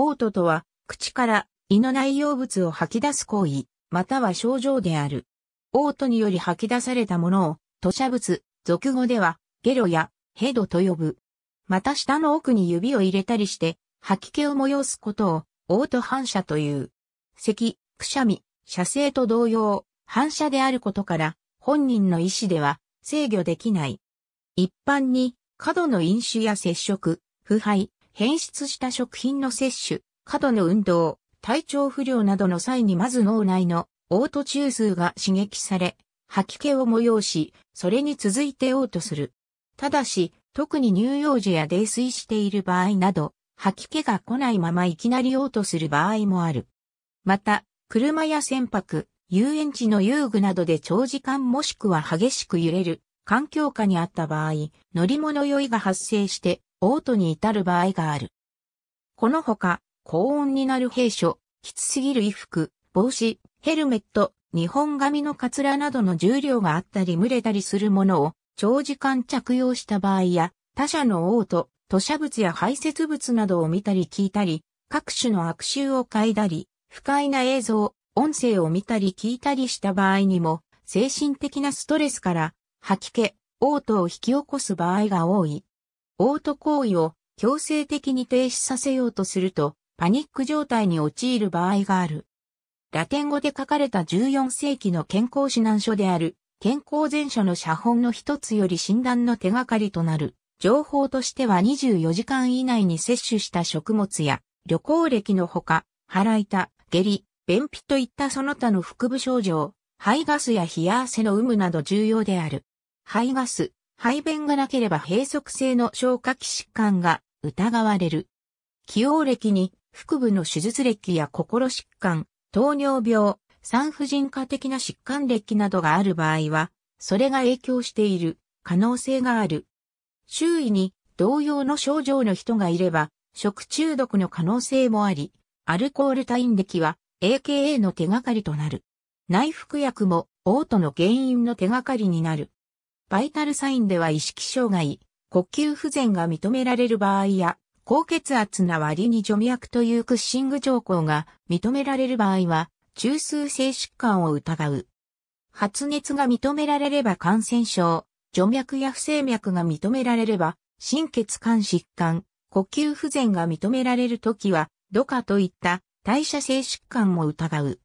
嘔吐とは、口から胃の内容物を吐き出す行為、または症状である。嘔吐により吐き出されたものを、吐射物、俗語では、ゲロや、ヘドと呼ぶ。また下の奥に指を入れたりして、吐き気を催すことを、嘔吐反射という。咳、くしゃみ、射精と同様、反射であることから、本人の意思では制御できない。一般に、過度の飲酒や接触、腐敗、変質した食品の摂取、過度の運動、体調不良などの際にまず脳内のオート中枢が刺激され、吐き気を催し、それに続いて嘔吐する。ただし、特に乳幼児や泥酔している場合など、吐き気が来ないままいきなり嘔吐する場合もある。また、車や船舶、遊園地の遊具などで長時間もしくは激しく揺れる環境下にあった場合、乗り物酔いが発生して嘔吐に至る場合がある。このほか、高温になる兵所、きつすぎる衣服、帽子、ヘルメット、日本髪のカツラなどの重量があったり蒸れたりするものを長時間着用した場合や、他者の嘔吐、吐砂物や排泄物などを見たり聞いたり、各種の悪臭を嗅いだり、不快な映像、音声を見たり聞いたりした場合にも、精神的なストレスから、吐き気、嘔吐を引き起こす場合が多い。オート行為を強制的に停止させようとすると、パニック状態に陥る場合がある。ラテン語で書かれた14世紀の健康指南書である、健康全書の写本の一つより診断の手がかりとなる、情報としては24時間以内に摂取した食物や、旅行歴のほか、腹痛、下痢、便秘といったその他の腹部症状、肺ガスや冷や汗の有無など重要である。肺ガス、排便がなければ閉塞性の消化器疾患が疑われる。起用歴に腹部の手術歴や心疾患、糖尿病、産婦人科的な疾患歴などがある場合は、それが影響している可能性がある。周囲に同様の症状の人がいれば、食中毒の可能性もあり、アルコール院歴は AKA の手がかりとなる。内服薬も嘔吐の原因の手がかりになる。バイタルサインでは意識障害、呼吸不全が認められる場合や、高血圧な割に除脈というクッシング兆候が認められる場合は、中枢性疾患を疑う。発熱が認められれば感染症、除脈や不整脈が認められれば、心血管疾患、呼吸不全が認められるときは、土下といった代謝性疾患も疑う。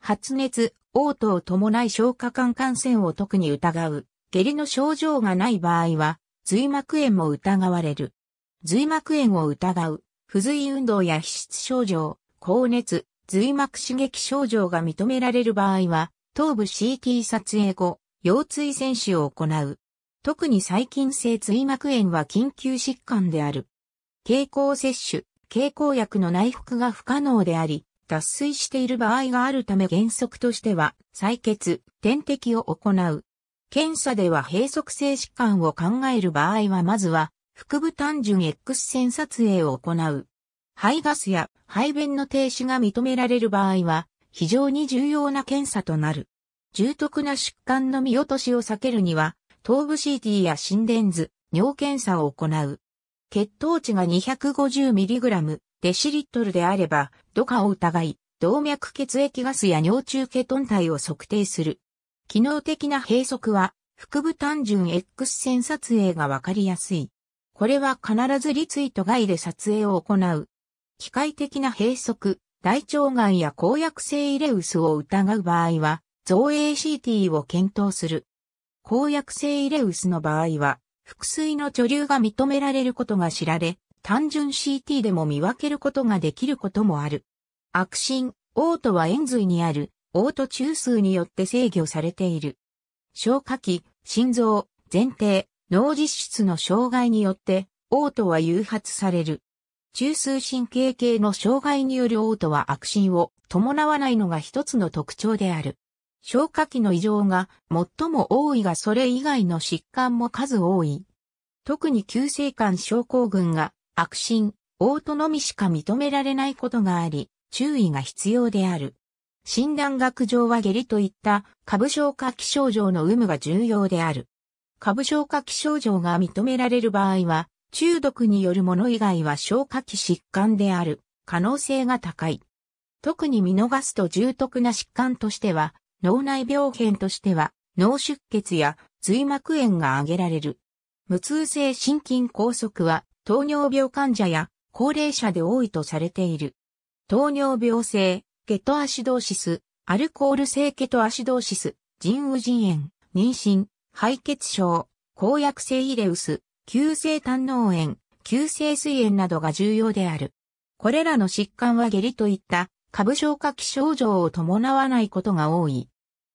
発熱、嘔吐を伴い消化管感染を特に疑う。下痢の症状がない場合は、髄膜炎も疑われる。髄膜炎を疑う、不随運動や皮質症状、高熱、髄膜刺激症状が認められる場合は、頭部 CT 撮影後、腰椎選手を行う。特に細菌性髄膜炎は緊急疾患である。経口摂取、経口薬の内服が不可能であり、脱水している場合があるため原則としては、採血、点滴を行う。検査では閉塞性疾患を考える場合はまずは腹部単純 X 線撮影を行う。肺ガスや肺便の停止が認められる場合は非常に重要な検査となる。重篤な疾患の見落としを避けるには頭部 CT や心電図、尿検査を行う。血糖値が 250mg デシリットルであれば、土下を疑い、動脈血液ガスや尿中ケトン体を測定する。機能的な閉塞は、腹部単純 X 線撮影がわかりやすい。これは必ずリツイート外で撮影を行う。機械的な閉塞、大腸がんや公約性イレウスを疑う場合は、造影 CT を検討する。公約性イレウスの場合は、腹水の貯留が認められることが知られ、単純 CT でも見分けることができることもある。悪心、嘔吐は塩髄にあるオート中枢によって制御されている。消化器、心臓、前提、脳実質の障害によって、オートは誘発される。中枢神経系の障害によるオートは悪心を伴わないのが一つの特徴である。消化器の異常が最も多いがそれ以外の疾患も数多い。特に急性間症候群が悪心、オートのみしか認められないことがあり、注意が必要である。診断学上は下痢といった下部消化器症状の有無が重要である。下部消化器症状が認められる場合は、中毒によるもの以外は消化器疾患である可能性が高い。特に見逃すと重篤な疾患としては、脳内病変としては、脳出血や髄膜炎が挙げられる。無痛性心筋梗塞は糖尿病患者や高齢者で多いとされている。糖尿病性、ゲトアシドーシス、アルコール性ケトアシドーシス、腎右腎炎、妊娠、敗血症、抗薬性イレウス、急性胆脳炎、急性膵炎などが重要である。これらの疾患は下痢といった下部消化器症状を伴わないことが多い。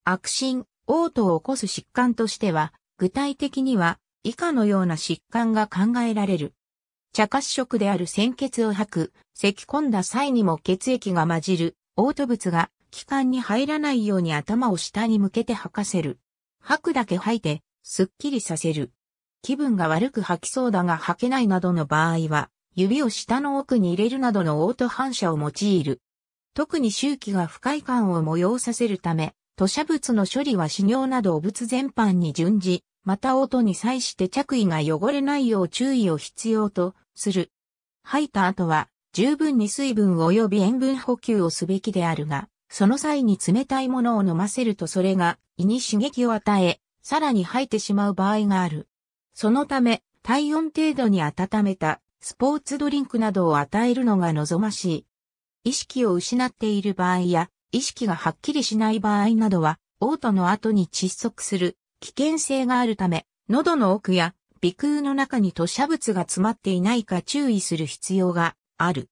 悪心、嘔吐を起こす疾患としては、具体的には以下のような疾患が考えられる。茶褐色である鮮血を吐く、咳き込んだ際にも血液が混じる、嘔吐物が気管に入らないように頭を下に向けて吐かせる。吐くだけ吐いて、すっきりさせる。気分が悪く吐きそうだが吐けないなどの場合は、指を下の奥に入れるなどの嘔吐反射を用いる。特に周期が不快感を模様させるため、吐砂物の処理は死尿など汚物全般に準じ、また音に際して着衣が汚れないよう注意を必要とする。吐いた後は十分に水分及び塩分補給をすべきであるが、その際に冷たいものを飲ませるとそれが胃に刺激を与え、さらに吐いてしまう場合がある。そのため、体温程度に温めたスポーツドリンクなどを与えるのが望ましい。意識を失っている場合や、意識がはっきりしない場合などは、嘔吐の後に窒息する危険性があるため、喉の奥や鼻腔の中に吐砂物が詰まっていないか注意する必要がある。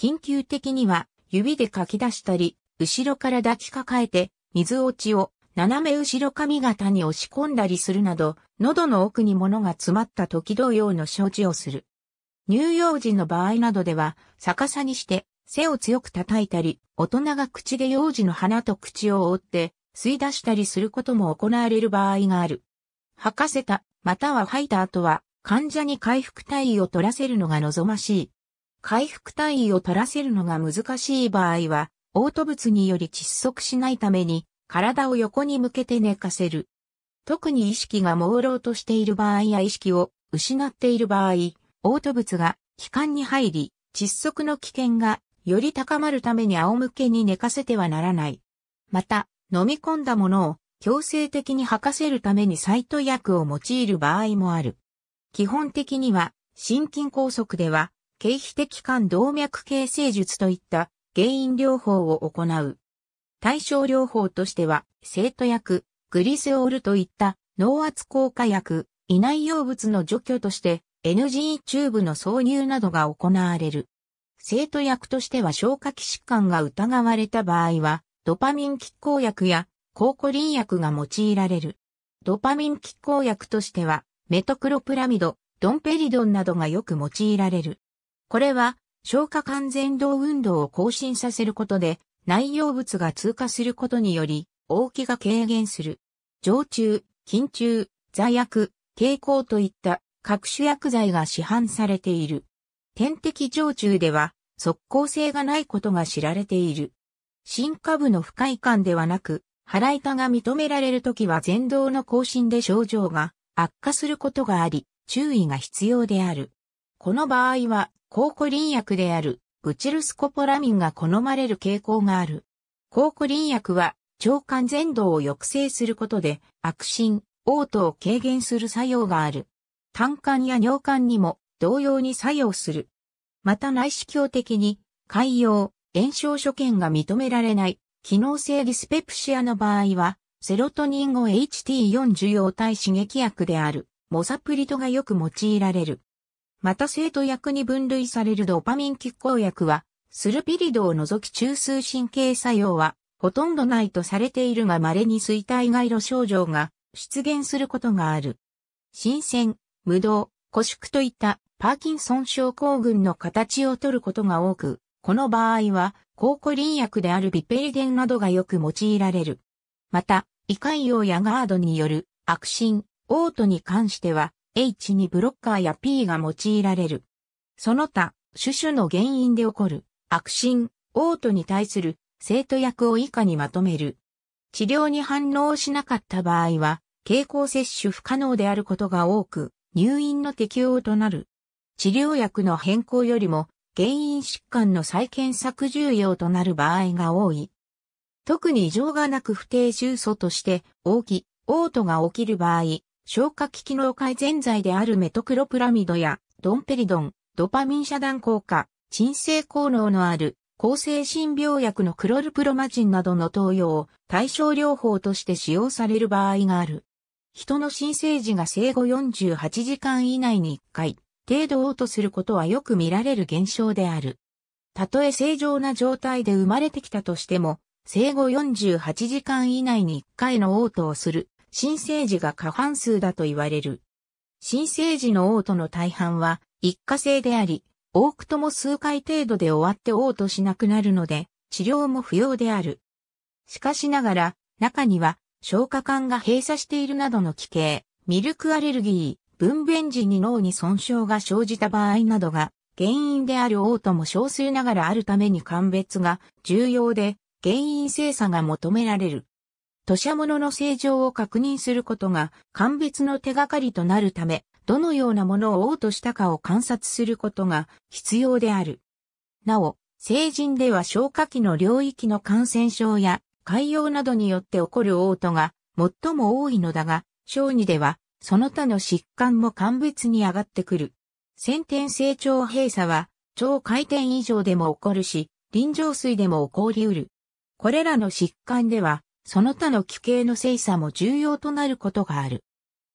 緊急的には指でかき出したり、後ろから抱きかかえて水落ちを斜め後ろ髪型に押し込んだりするなど、喉の奥に物が詰まった時同様の処置をする。乳幼児の場合などでは、逆さにして、背を強く叩いたり、大人が口で幼児の鼻と口を覆って、吸い出したりすることも行われる場合がある。吐かせた、または吐いた後は、患者に回復体位を取らせるのが望ましい。回復単位を取らせるのが難しい場合は、嘔吐物により窒息しないために、体を横に向けて寝かせる。特に意識が朦朧としている場合や意識を失っている場合、嘔吐物が気管に入り、窒息の危険がより高まるために仰向けに寝かせてはならない。また、飲み込んだものを強制的に吐かせるためにサイト薬を用いる場合もある。基本的には、心筋梗塞では、経皮的肝動脈形成術といった原因療法を行う。対症療法としては、生徒薬、グリセオールといった脳圧効果薬、胃内容物の除去として NG チューブの挿入などが行われる。生徒薬としては消化器疾患が疑われた場合は、ドパミン拮抗薬や抗コリン薬が用いられる。ドパミン拮抗薬としては、メトクロプラミド、ドンペリドンなどがよく用いられる。これは消化完全動運動を更新させることで内容物が通過することにより、大きが軽減する。常駐、緊中、座薬、蛍光といった各種薬剤が市販されている。点滴常駐では即効性がないことが知られている。進化部の不快感ではなく、腹痛が認められるときは前動の更新で症状が悪化することがあり、注意が必要である。この場合は抗コリン薬であるブチルスコポラミンが好まれる傾向がある。抗コリン薬は腸管全動を抑制することで悪心、嘔吐を軽減する作用がある。胆管や尿管にも同様に作用する。また内視鏡的に、海洋、炎症所見が認められない、機能性ディスペプシアの場合は、セロトニンを HT4 受容体刺激薬である、モサプリトがよく用いられる。また生徒薬に分類されるドパミン拮抗薬は、スルピリドを除き中枢神経作用は、ほとんどないとされているが稀に衰退外路症状が出現することがある。新鮮、無動、古縮といったパーキンソン症候群の形をとることが多く、この場合は、抗コリン薬であるビペリデンなどがよく用いられる。また、胃潰瘍やガードによる悪心、嘔吐に関しては、H にブロッカーや P が用いられる。その他、種々の原因で起こる、悪心、嘔吐に対する、生徒薬を以下にまとめる。治療に反応しなかった場合は、経口摂取不可能であることが多く、入院の適用となる。治療薬の変更よりも、原因疾患の再検索重要となる場合が多い。特に異常がなく不定収素として、大き、い、嘔吐が起きる場合、消化器機能改善剤であるメトクロプラミドやドンペリドン、ドパミン遮断効果、鎮静効能のある抗精神病薬のクロルプロマジンなどの投与を対症療法として使用される場合がある。人の新生児が生後48時間以内に1回程度嘔吐することはよく見られる現象である。たとえ正常な状態で生まれてきたとしても、生後48時間以内に1回の嘔吐をする新生児が過半数だと言われる。新生児の嘔吐の大半は一過性であり、多くとも数回程度で終わって嘔吐しなくなるので、治療も不要である。しかしながら、中には消化管が閉鎖しているなどの奇形、ミルクアレルギー、分娩時に脳に損傷が生じた場合などが原因である嘔吐も少数ながらあるために鑑別が重要で原因精査が求められる。土砂物の正常を確認することが鑑別の手がかりとなるため、どのようなものを嘔吐したかを観察することが必要である。なお、成人では消化器の領域の感染症や海洋などによって起こる嘔吐が最も多いのだが、小児ではその他の疾患も鑑別に上がってくる。先天成長閉鎖は腸回転以上でも起こるし、臨場水でも起こりうる。これらの疾患ではその他の規形の精査も重要となることがある。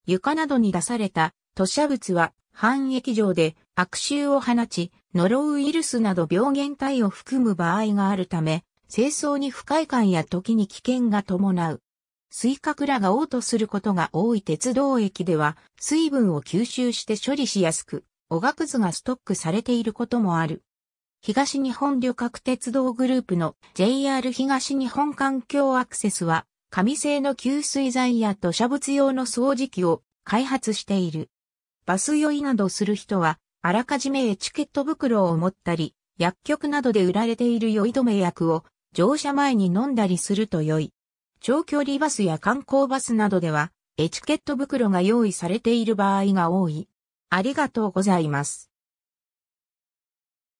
床などに出された土砂物は反液状で悪臭を放ち、ノロウイルスなど病原体を含む場合があるため、清掃に不快感や時に危険が伴う。水角らが嘔吐することが多い鉄道駅では、水分を吸収して処理しやすく、おがくずがストックされていることもある。東日本旅客鉄道グループの JR 東日本環境アクセスは、紙製の吸水剤や土砂物用の掃除機を開発している。バス酔いなどする人は、あらかじめエチケット袋を持ったり、薬局などで売られている酔い止め薬を乗車前に飲んだりすると良い。長距離バスや観光バスなどでは、エチケット袋が用意されている場合が多い。ありがとうございます。